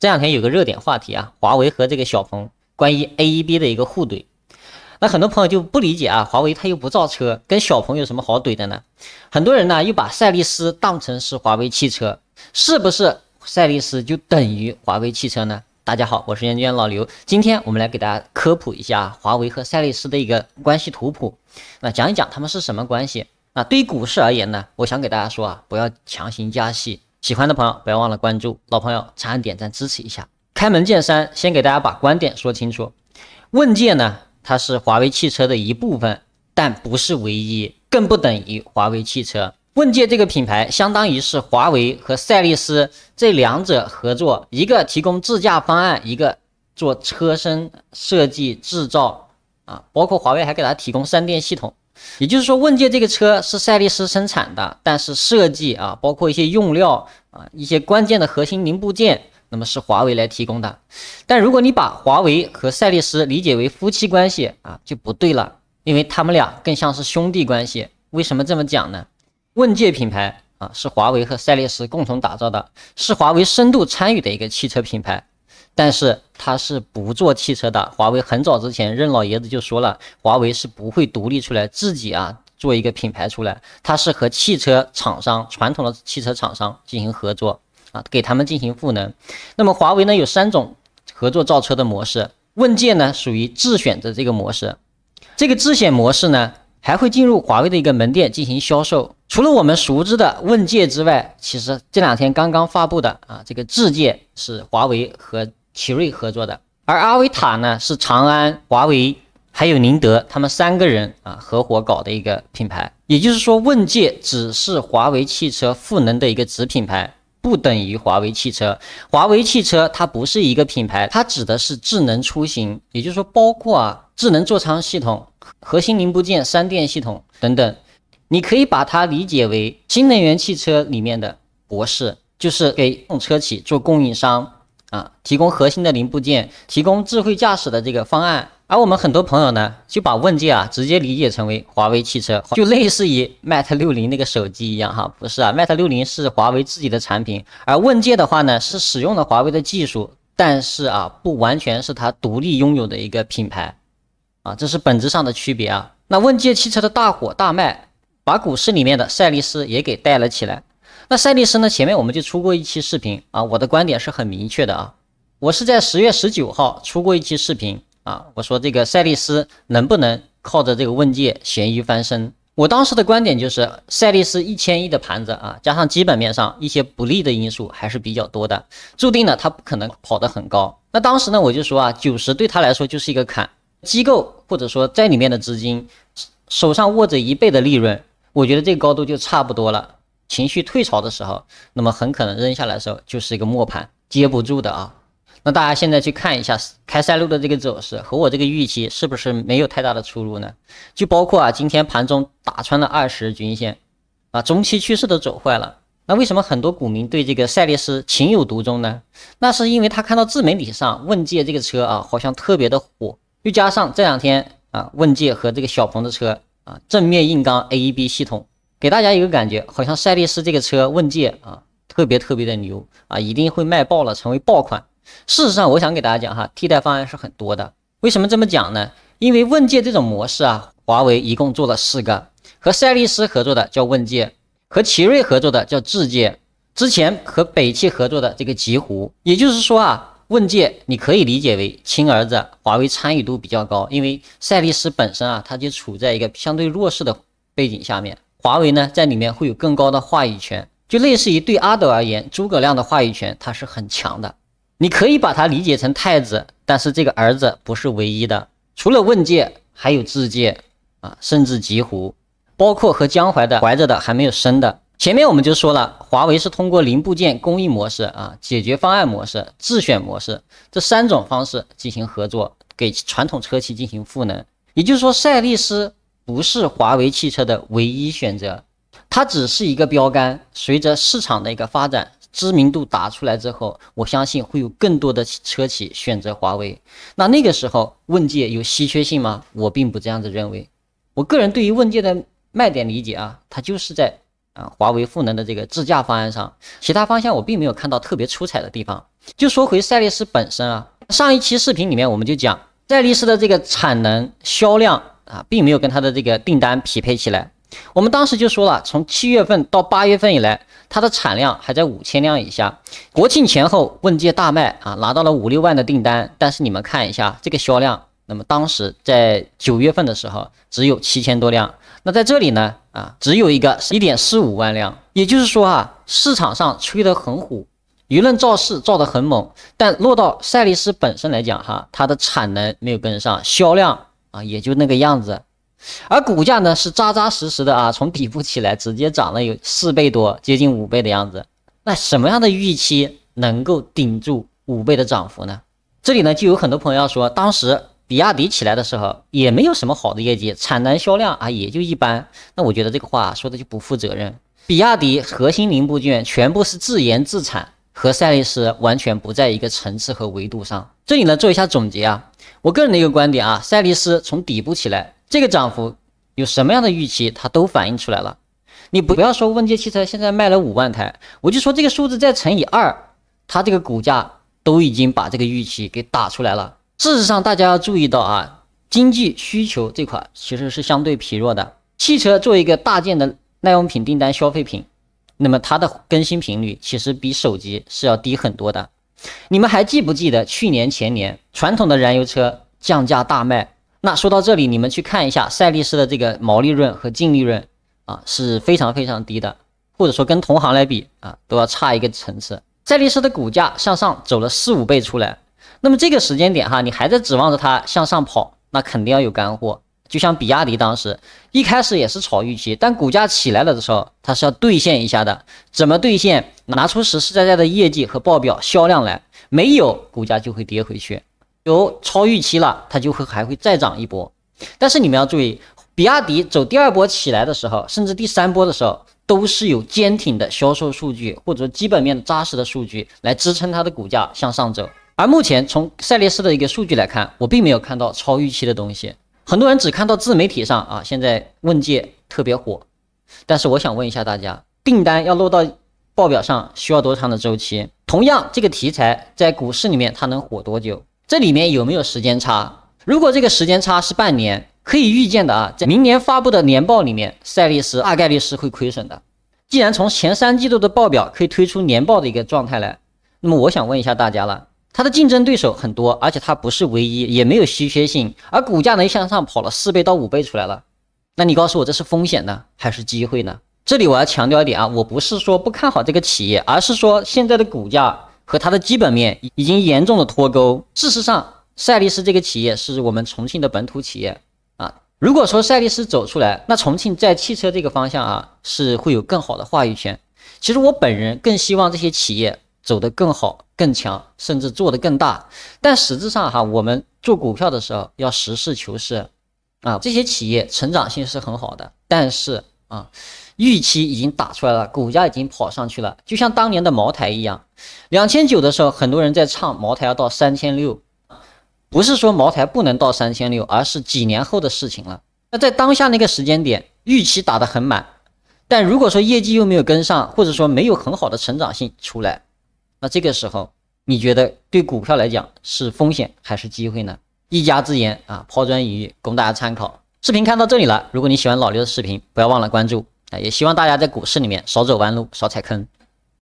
这两天有个热点话题啊，华为和这个小鹏关于 AEB 的一个互怼，那很多朋友就不理解啊，华为它又不造车，跟小鹏有什么好怼的呢？很多人呢又把赛力斯当成是华为汽车，是不是赛力斯就等于华为汽车呢？大家好，我是研究员老刘，今天我们来给大家科普一下华为和赛力斯的一个关系图谱，那讲一讲他们是什么关系？那对于股市而言呢，我想给大家说啊，不要强行加息。喜欢的朋友不要忘了关注，老朋友长按点赞支持一下。开门见山，先给大家把观点说清楚。问界呢，它是华为汽车的一部分，但不是唯一，更不等于华为汽车。问界这个品牌相当于是华为和赛力斯这两者合作，一个提供智驾方案，一个做车身设计制造啊，包括华为还给他提供三电系统。也就是说，问界这个车是赛力斯生产的，但是设计啊，包括一些用料啊，一些关键的核心零部件，那么是华为来提供的。但如果你把华为和赛力斯理解为夫妻关系啊，就不对了，因为他们俩更像是兄弟关系。为什么这么讲呢？问界品牌啊，是华为和赛力斯共同打造的，是华为深度参与的一个汽车品牌。但是他是不做汽车的。华为很早之前任老爷子就说了，华为是不会独立出来自己啊做一个品牌出来，他是和汽车厂商、传统的汽车厂商进行合作啊，给他们进行赋能。那么华为呢有三种合作造车的模式，问界呢属于自选的这个模式，这个自选模式呢还会进入华为的一个门店进行销售。除了我们熟知的问界之外，其实这两天刚刚发布的啊这个智界是华为和奇瑞合作的，而阿维塔呢是长安、华为还有宁德他们三个人啊合伙搞的一个品牌。也就是说，问界只是华为汽车赋能的一个子品牌，不等于华为汽车。华为汽车它不是一个品牌，它指的是智能出行，也就是说包括啊智能座舱系统、核心零部件、三电系统等等。你可以把它理解为新能源汽车里面的博士，就是给车企做供应商。啊，提供核心的零部件，提供智慧驾驶的这个方案。而我们很多朋友呢，就把问界啊直接理解成为华为汽车，就类似于 Mate 六零那个手机一样哈。不是啊，Mate 六零是华为自己的产品，而问界的话呢，是使用的华为的技术，但是啊，不完全是它独立拥有的一个品牌。啊，这是本质上的区别啊。那问界汽车的大火大卖，把股市里面的赛力斯也给带了起来。那赛力斯呢？前面我们就出过一期视频啊，我的观点是很明确的啊。我是在十月十九号出过一期视频啊，我说这个赛力斯能不能靠着这个问界咸鱼翻身？我当时的观点就是，赛力斯一千亿的盘子啊，加上基本面上一些不利的因素还是比较多的，注定了它不可能跑得很高。那当时呢，我就说啊，九十对他来说就是一个坎，机构或者说在里面的资金手上握着一倍的利润，我觉得这个高度就差不多了。情绪退潮的时候，那么很可能扔下来的时候就是一个磨盘接不住的啊。那大家现在去看一下开塞露的这个走势，和我这个预期是不是没有太大的出入呢？就包括啊，今天盘中打穿了二十日均线，啊，中期趋势都走坏了。那为什么很多股民对这个赛力斯情有独钟呢？那是因为他看到自媒体上问界这个车啊，好像特别的火，又加上这两天啊，问界和这个小鹏的车啊，正面硬刚 AEB 系统。给大家一个感觉，好像赛力斯这个车问界啊，特别特别的牛啊，一定会卖爆了，成为爆款。事实上，我想给大家讲哈，替代方案是很多的。为什么这么讲呢？因为问界这种模式啊，华为一共做了四个，和赛力斯合作的叫问界，和奇瑞合作的叫智界，之前和北汽合作的这个极狐。也就是说啊，问界你可以理解为亲儿子，华为参与度比较高，因为赛力斯本身啊，它就处在一个相对弱势的背景下面。华为呢，在里面会有更高的话语权，就类似于对阿斗而言，诸葛亮的话语权他是很强的。你可以把它理解成太子，但是这个儿子不是唯一的，除了问界，还有智界啊，甚至极狐，包括和江淮的怀着的还没有生的。前面我们就说了，华为是通过零部件供应模式啊、解决方案模式、自选模式这三种方式进行合作，给传统车企进行赋能。也就是说，赛力斯。不是华为汽车的唯一选择，它只是一个标杆。随着市场的一个发展，知名度打出来之后，我相信会有更多的车企选择华为。那那个时候，问界有稀缺性吗？我并不这样子认为。我个人对于问界的卖点理解啊，它就是在啊华为赋能的这个智驾方案上，其他方向我并没有看到特别出彩的地方。就说回赛力斯本身啊，上一期视频里面我们就讲赛力斯的这个产能、销量。啊，并没有跟它的这个订单匹配起来。我们当时就说了，从七月份到八月份以来，它的产量还在五千辆以下。国庆前后问界大卖啊，拿到了五六万的订单。但是你们看一下这个销量，那么当时在九月份的时候只有七千多辆。那在这里呢，啊，只有一个一点四五万辆。也就是说啊，市场上吹得很火，舆论造势造得很猛，但落到赛力斯本身来讲，哈，它的产能没有跟上，销量。啊，也就那个样子，而股价呢是扎扎实实的啊，从底部起来直接涨了有四倍多，接近五倍的样子。那什么样的预期能够顶住五倍的涨幅呢？这里呢就有很多朋友要说，当时比亚迪起来的时候也没有什么好的业绩，产能、销量啊也就一般。那我觉得这个话说的就不负责任。比亚迪核心零部件全部是自研自产。和赛力斯完全不在一个层次和维度上。这里呢做一下总结啊，我个人的一个观点啊，赛力斯从底部起来，这个涨幅有什么样的预期，它都反映出来了。你不要说问界汽车现在卖了五万台，我就说这个数字再乘以二，它这个股价都已经把这个预期给打出来了。事实上，大家要注意到啊，经济需求这块其实是相对疲弱的。汽车作为一个大件的耐用品、订单消费品。那么它的更新频率其实比手机是要低很多的。你们还记不记得去年前年传统的燃油车降价大卖？那说到这里，你们去看一下赛力斯的这个毛利润和净利润啊，是非常非常低的，或者说跟同行来比啊，都要差一个层次。赛力斯的股价向上走了四五倍出来，那么这个时间点哈，你还在指望着它向上跑，那肯定要有干货。就像比亚迪当时一开始也是超预期，但股价起来了的时候，它是要兑现一下的。怎么兑现？拿出实实在在的业绩和报表、销量来。没有，股价就会跌回去。有超预期了，它就会还会再涨一波。但是你们要注意，比亚迪走第二波起来的时候，甚至第三波的时候，都是有坚挺的销售数据或者基本面扎实的数据来支撑它的股价向上走。而目前从赛列斯的一个数据来看，我并没有看到超预期的东西。很多人只看到自媒体上啊，现在问界特别火，但是我想问一下大家，订单要落到报表上需要多长的周期？同样，这个题材在股市里面它能火多久？这里面有没有时间差？如果这个时间差是半年，可以预见的啊，在明年发布的年报里面，赛力斯大概率是会亏损的。既然从前三季度的报表可以推出年报的一个状态来，那么我想问一下大家了。它的竞争对手很多，而且它不是唯一，也没有稀缺性，而股价呢向上跑了四倍到五倍出来了。那你告诉我，这是风险呢，还是机会呢？这里我要强调一点啊，我不是说不看好这个企业，而是说现在的股价和它的基本面已经严重的脱钩。事实上，赛力斯这个企业是我们重庆的本土企业啊。如果说赛力斯走出来，那重庆在汽车这个方向啊是会有更好的话语权。其实我本人更希望这些企业。走得更好、更强，甚至做得更大，但实质上哈，我们做股票的时候要实事求是啊。这些企业成长性是很好的，但是啊，预期已经打出来了，股价已经跑上去了，就像当年的茅台一样，两千九的时候，很多人在唱茅台要到三千六，不是说茅台不能到三千六，而是几年后的事情了。那在当下那个时间点，预期打得很满，但如果说业绩又没有跟上，或者说没有很好的成长性出来。那这个时候，你觉得对股票来讲是风险还是机会呢？一家之言啊，抛砖引玉，供大家参考。视频看到这里了，如果你喜欢老刘的视频，不要忘了关注啊！也希望大家在股市里面少走弯路，少踩坑。